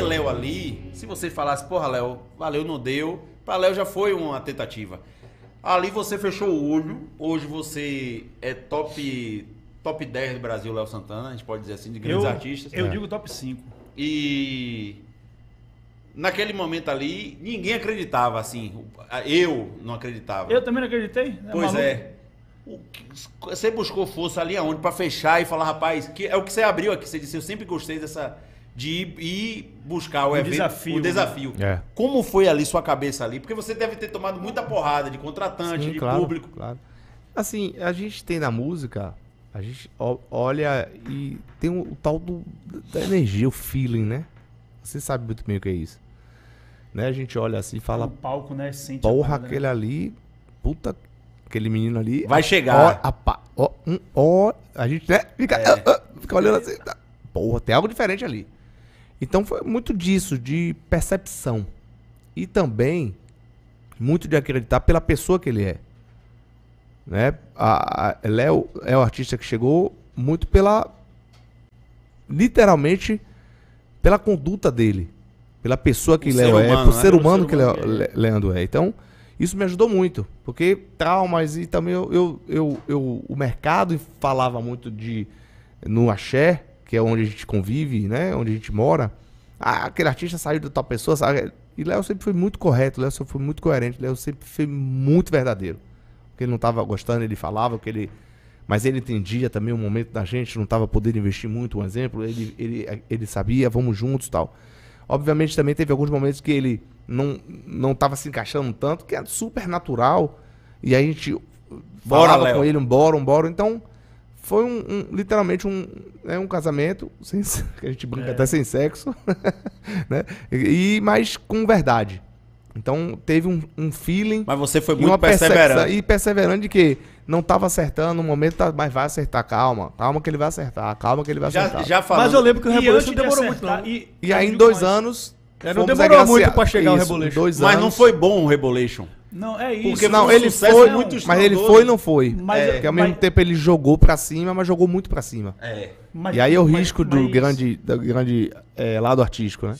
ter Léo ali, se você falasse, porra, Léo, valeu, não deu, Pra Léo já foi uma tentativa. Ali você fechou o olho, hoje você é top top 10 do Brasil, Léo Santana, a gente pode dizer assim, de grandes eu, artistas. Eu né? digo top 5. E naquele momento ali, ninguém acreditava, assim. Eu não acreditava. Eu também não acreditei? É pois maluco. é. você buscou força ali aonde para fechar e falar, rapaz, que é o que você abriu aqui. Você disse, eu sempre gostei dessa, de ir buscar o, o evento, desafio, o né? desafio. Né? Como foi ali sua cabeça ali? Porque você deve ter tomado muita porrada de contratante, Sim, de claro, público. Claro. Assim, a gente tem na música, a gente olha e tem o, o tal do, da energia, o feeling, né? Você sabe muito bem o que é isso. Né? A gente olha assim e fala. palco, né? Sente porra, parada, né? aquele né? ali. Puta, aquele menino ali. Vai chegar. Ó, a, pa, ó, um, ó, a gente, né? Fica, é. ó, ah, ah, fica olhando assim. Tá. Porra, tem algo diferente ali. Então foi muito disso, de percepção. E também muito de acreditar pela pessoa que ele é. Né? A, a Léo é o artista que chegou muito pela literalmente pela conduta dele, pela pessoa que Léo é, é, humano, por né? ser humano que Léo, é. Leandro é. Então, isso me ajudou muito, porque traumas e também eu, eu, eu, eu o mercado falava muito de no axé, que é onde a gente convive, né? Onde a gente mora. Ah, aquele artista saiu de tal pessoa. Sabe? E Léo sempre foi muito correto, Léo sempre foi muito coerente, Léo sempre foi muito verdadeiro. Porque ele não estava gostando, ele falava, que ele. Mas ele entendia também o momento da gente, não estava podendo investir muito, um exemplo. Ele, ele, ele sabia, vamos juntos tal. Obviamente também teve alguns momentos que ele não não estava se encaixando tanto, que é super natural. E a gente bora, falava Léo. com ele, um bora, um bora. Então, foi um, um, literalmente um, né, um casamento sem, que a gente brinca é. até sem sexo, né? E mas com verdade. Então teve um, um feeling. Mas você foi muito perseverante. E perseverante de que não estava acertando no momento, tá, mas vai acertar, calma, calma que ele vai acertar, calma que ele vai já, acertar. Já falando. Mas eu lembro que o Revolution demorou de acertar, muito, E, e aí em dois mais. anos é, não demorou muito pra chegar Isso, o Rebolation. Dois mas não foi bom o Rebolation. Não, é isso. Porque não, ele foi, não, mas ele foi e não foi. Mas, é. é, porque ao mas, mesmo tempo ele jogou pra cima, mas jogou muito pra cima. É. Mas, e aí é o risco é, do grande, do grande é, lado artístico, né?